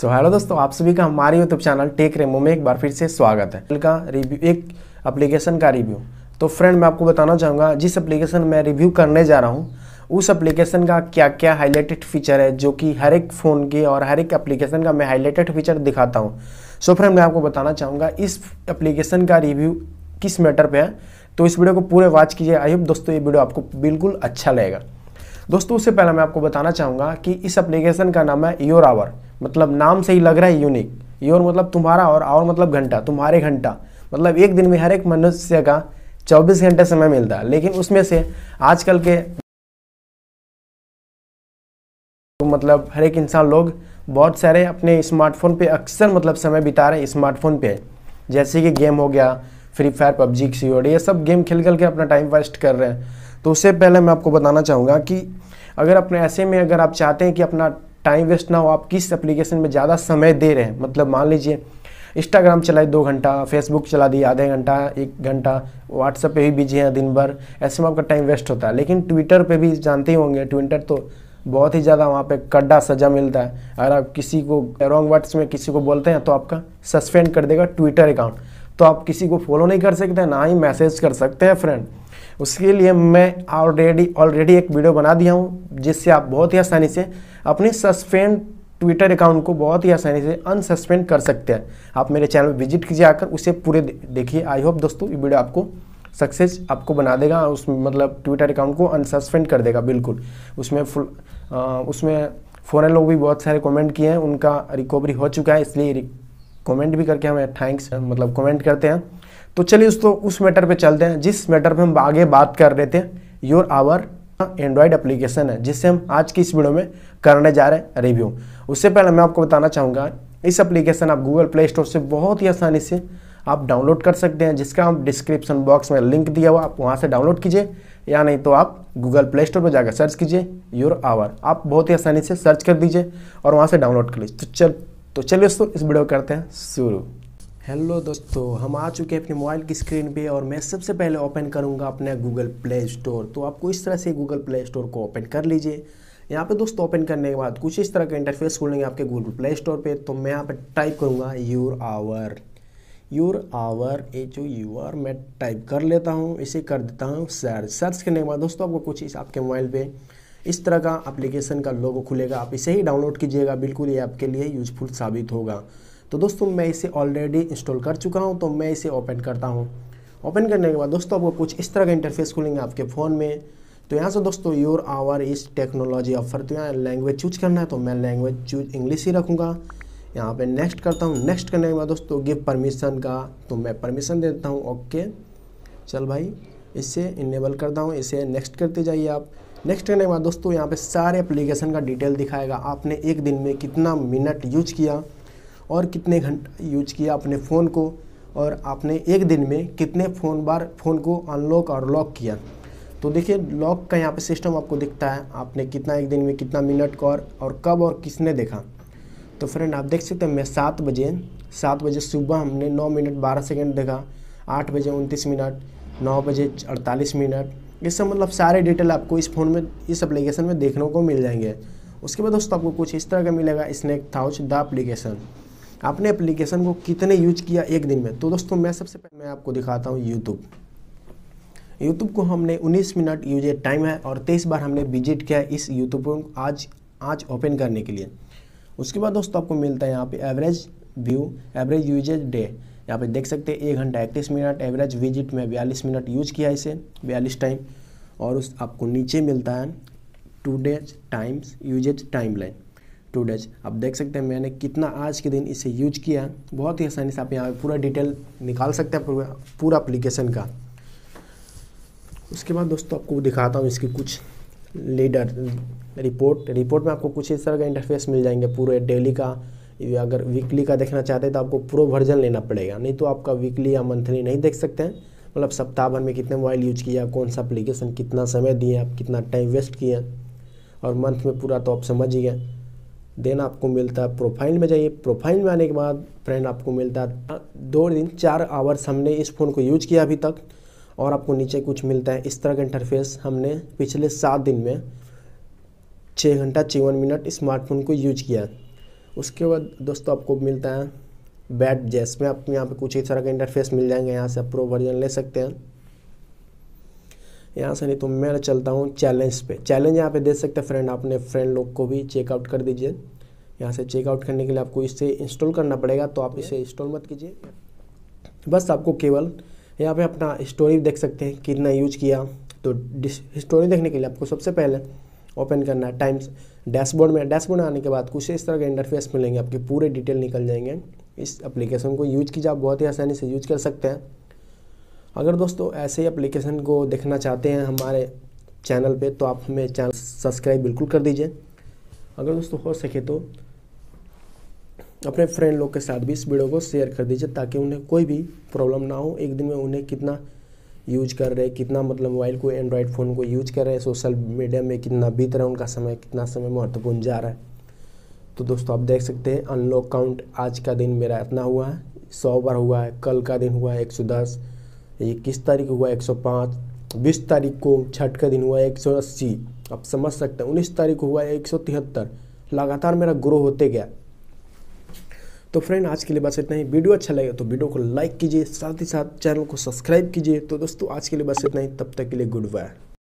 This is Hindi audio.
सो हेलो दोस्तों आप सभी का हमारे यूट्यूब चैनल टेक रेमो में एक बार फिर से स्वागत है का रिव्यू एक एप्लीकेशन का रिव्यू तो फ्रेंड मैं आपको बताना चाहूँगा जिस एप्लीकेशन में रिव्यू करने जा रहा हूँ उस एप्लीकेशन का क्या क्या हाईलाइटेड फीचर है जो कि हर एक फ़ोन के और हर एक एप्लीकेशन का मैं हाईलाइटेड फीचर दिखाता हूँ सो so, फ्रेंड मैं आपको बताना चाहूँगा इस एप्लीकेशन का रिव्यू किस मैटर पे है तो इस वीडियो को पूरे वॉच कीजिए आई होप दोस्तों ये वीडियो आपको बिल्कुल अच्छा लगेगा दोस्तों उससे पहले मैं आपको बताना चाहूँगा कि इस एप्लीकेशन का नाम है योर आवर मतलब नाम से ही लग रहा है यूनिक योर मतलब तुम्हारा और और मतलब घंटा तुम्हारे घंटा मतलब एक दिन में हर एक मनुष्य का 24 घंटे समय मिलता है लेकिन उसमें से आजकल के तो मतलब हर एक इंसान लोग बहुत सारे अपने स्मार्टफोन पे अक्सर मतलब समय बिता रहे हैं स्मार्टफोन पे जैसे कि गेम हो गया फ्री फायर पबजी सी ये सब गेम खेल खेल के अपना टाइम वेस्ट कर रहे हैं तो उससे पहले मैं आपको बताना चाहूँगा कि अगर अपने ऐसे में अगर आप चाहते हैं कि अपना टाइम वेस्ट ना हो आप किस एप्लीकेशन में ज़्यादा समय दे रहे हैं मतलब मान लीजिए इंस्टाग्राम चलाए दो घंटा फेसबुक चला दिए आधे घंटा एक घंटा व्हाट्सएप पे भी बिजी हैं दिन भर ऐसे में आपका टाइम वेस्ट होता है लेकिन ट्विटर पे भी जानते ही होंगे ट्विटर तो बहुत ही ज़्यादा वहाँ पे कड्डा सजा मिलता है अगर आप किसी को रॉन्ग वर्ड्स में किसी को बोलते हैं तो आपका सस्पेंड कर देगा ट्विटर अकाउंट तो आप किसी को फॉलो नहीं कर सकते ना ही मैसेज कर सकते हैं फ्रेंड उसके लिए मैं ऑलरेडी ऑलरेडी एक वीडियो बना दिया हूँ जिससे आप बहुत ही आसानी से अपने सस्पेंड ट्विटर अकाउंट को बहुत ही आसानी से अनसस्पेंड कर सकते हैं आप मेरे चैनल पर विजिट कीजिए आकर उसे पूरे देखिए आई होप दोस्तों ये वीडियो आपको सक्सेस आपको बना देगा उस मतलब ट्विटर अकाउंट को अनसस्पेंड कर देगा बिल्कुल उसमें फुल आ, उसमें फ़ौरन लोग भी बहुत सारे कमेंट किए हैं उनका रिकवरी हो चुका है इसलिए कमेंट भी करके हमें थैंक्स मतलब कमेंट करते हैं तो चलिए दोस्तों उस मैटर पे चलते हैं जिस मैटर पे हम आगे बात कर रहे थे योर आवर एंड्रॉयड एप्लीकेशन है जिससे हम आज की इस वीडियो में करने जा रहे हैं रिव्यू उससे पहले मैं आपको बताना चाहूँगा इस एप्लीकेशन आप गूगल प्ले स्टोर से बहुत ही आसानी से आप डाउनलोड कर सकते हैं जिसका हम डिस्क्रिप्शन बॉक्स में लिंक दिया हुआ आप वहाँ से डाउनलोड कीजिए या नहीं तो आप गूगल प्ले स्टोर पर जाकर सर्च कीजिए योर आवर आप बहुत ही आसानी से सर्च कर दीजिए और वहाँ से डाउनलोड कर लीजिए तो चल तो चलिए दोस्तों इस वीडियो करते हैं शुरू हेलो दोस्तों हम आ चुके हैं अपने मोबाइल की स्क्रीन पे और मैं सबसे पहले ओपन करूंगा अपना गूगल प्ले स्टोर तो आपको इस तरह से गूगल प्ले स्टोर को ओपन कर लीजिए यहाँ पे दोस्तों ओपन करने के बाद कुछ इस तरह का इंटरफेस खोलेंगे आपके गूगल प्ले स्टोर पे तो मैं यहाँ पे टाइप करूँगा your hour your hour H U U R मैं टाइप कर लेता हूँ इसे कर देता हूँ सर्च सर्च करने के बाद दोस्तों आपको कुछ इस आपके मोबाइल पर इस तरह का अप्लीकेशन का लोगो खुलेगा आप इसे ही डाउनलोड कीजिएगा बिल्कुल ये आपके लिए यूजफुल साबित होगा तो दोस्तों मैं इसे ऑलरेडी इंस्टॉल कर चुका हूँ तो मैं इसे ओपन करता हूँ ओपन करने के बाद दोस्तों आपको कुछ इस तरह का इंटरफेस खुलेंगे आपके फ़ोन में तो यहाँ से दोस्तों योर आवर इस टेक्नोलॉजी ऑफर तो यहाँ लैंग्वेज चूज करना है तो मैं लैंग्वेज चूज इंग्लिश ही रखूँगा यहाँ पे नेक्स्ट करता हूँ नेक्स्ट करने के बाद दोस्तों गिव परमिशन का तो मैं परमिशन दे देता हूँ ओके चल भाई इसे इनेबल करता हूँ इसे नेक्स्ट करते जाइए आप नेक्स्ट करने के बाद दोस्तों यहाँ पर सारे अप्लीकेशन का डिटेल दिखाएगा आपने एक दिन में कितना मिनट यूज किया और कितने घंटा यूज किया अपने फ़ोन को और आपने एक दिन में कितने फ़ोन बार फ़ोन को अनलॉक और लॉक किया तो देखिए लॉक का यहाँ पे सिस्टम आपको दिखता है आपने कितना एक दिन में कितना मिनट का और, और कब और किसने देखा तो फ्रेंड आप देख सकते हैं मैं सात बजे सात बजे सुबह हमने नौ मिनट बारह सेकेंड देखा आठ बजे उनतीस मिनट नौ बजे अड़तालीस मिनट ये सब मतलब सारे डिटेल आपको इस फ़ोन में इस एप्लीकेशन में देखने को मिल जाएंगे उसके बाद दोस्तों आपको कुछ इस तरह का मिलेगा स्नैक थाउच द एप्लीकेशन आपने एप्लीकेशन को कितने यूज किया एक दिन में तो दोस्तों मैं सबसे पहले मैं आपको दिखाता हूँ यूट्यूब यूट्यूब को हमने 19 मिनट यूज टाइम है और 23 बार हमने विजिट किया है इस यूट्यूब को आज आज ओपन करने के लिए उसके बाद दोस्तों आपको मिलता है यहाँ पे average view average usages day यहाँ पे देख सकते हैं एक घंटा इकतीस मिनट एवरेज विजिट में बयालीस मिनट यूज किया इसे बयालीस टाइम और उस आपको नीचे मिलता है two days times usages time line two days आप देख सकते हैं मैंने कितना आज के दिन इसे यूज किया बहुत ही आसानी से आप यहाँ पूरा डिटेल निकाल सकते हैं पूरा पूरा अप्लीकेशन का उसके बाद दोस्तों आपको दिखाता हूँ इसकी कुछ लीडर रिपोर्ट रिपोर्ट में आपको कुछ इस तरह का इंटरफेस मिल जाएंगे पूरे डेली का अगर वीकली का देखना चाहते हैं तो आपको प्रो वर्जन लेना पड़ेगा नहीं तो आपका वीकली या मंथली नहीं देख सकते हैं मतलब सप्ताह भर में कितने मोबाइल यूज किया कौन सा अप्लीकेशन कितना समय दिए आप कितना टाइम वेस्ट किए और मंथ में पूरा तो आप समझ ही गए देन आपको मिलता है प्रोफाइल में जाइए प्रोफाइल में आने के बाद फ्रेंड आपको मिलता है दो दिन चार आवर्स हमने इस फ़ोन को यूज किया अभी तक और आपको नीचे कुछ मिलता है इस तरह का इंटरफेस हमने पिछले सात दिन में छः घंटा चौवन मिनट स्मार्टफोन को यूज किया उसके बाद दोस्तों आपको मिलता है बैट जैस में आपको यहाँ पर कुछ इस तरह का इंटरफेस मिल जाएंगे यहाँ से आप प्रो वर्जन ले सकते हैं यहाँ से नहीं तो मैं चलता हूँ चैलेंज पे चैलेंज यहाँ पे देख सकते हैं फ्रेंड आपने फ्रेंड लोग को भी चेकआउट कर दीजिए यहाँ से चेकआउट करने के लिए आपको इसे इंस्टॉल करना पड़ेगा तो आप इसे इंस्टॉल मत कीजिए बस आपको केवल यहाँ पे अपना स्टोरी देख सकते हैं कितना यूज किया तो स्टोरी देखने के लिए आपको सबसे पहले ओपन करना है टाइम्स डैशबोर्ड में डैशबोर्ड आने के बाद कुछ इस तरह के इंटरफेस मिलेंगे आपके पूरे डिटेल निकल जाएंगे इस एप्लीकेशन को यूज कीजिए आप बहुत ही आसानी से यूज कर सकते हैं अगर दोस्तों ऐसे ही अप्लीकेशन को देखना चाहते हैं हमारे चैनल पे तो आप हमें चैनल सब्सक्राइब बिल्कुल कर दीजिए अगर दोस्तों हो सके तो अपने फ्रेंड लोग के साथ भी इस वीडियो को शेयर कर दीजिए ताकि उन्हें कोई भी प्रॉब्लम ना हो एक दिन में उन्हें कितना यूज कर रहे कितना मतलब मोबाइल को एंड्रॉयड फ़ोन को यूज कर रहे सोशल मीडिया में कितना बीत रहा है उनका समय कितना समय महत्वपूर्ण जा रहा है तो दोस्तों आप देख सकते हैं अनलॉक काउंट आज का दिन मेरा इतना हुआ है सौ बार हुआ है कल का दिन हुआ है एक सौ दस इक्कीस तारीख हुआ एक सौ पाँच बीस तारीख को छठ का दिन हुआ एक सौ अस्सी आप समझ सकते हैं उन्नीस तारीख को हुआ एक सौ तिहत्तर लगातार मेरा ग्रो होते गया तो फ्रेंड आज के लिए बस इतना ही वीडियो अच्छा लगे तो वीडियो को लाइक कीजिए साथ ही साथ चैनल को सब्सक्राइब कीजिए तो दोस्तों आज के लिए बस इतना ही तब तक के लिए गुड बाय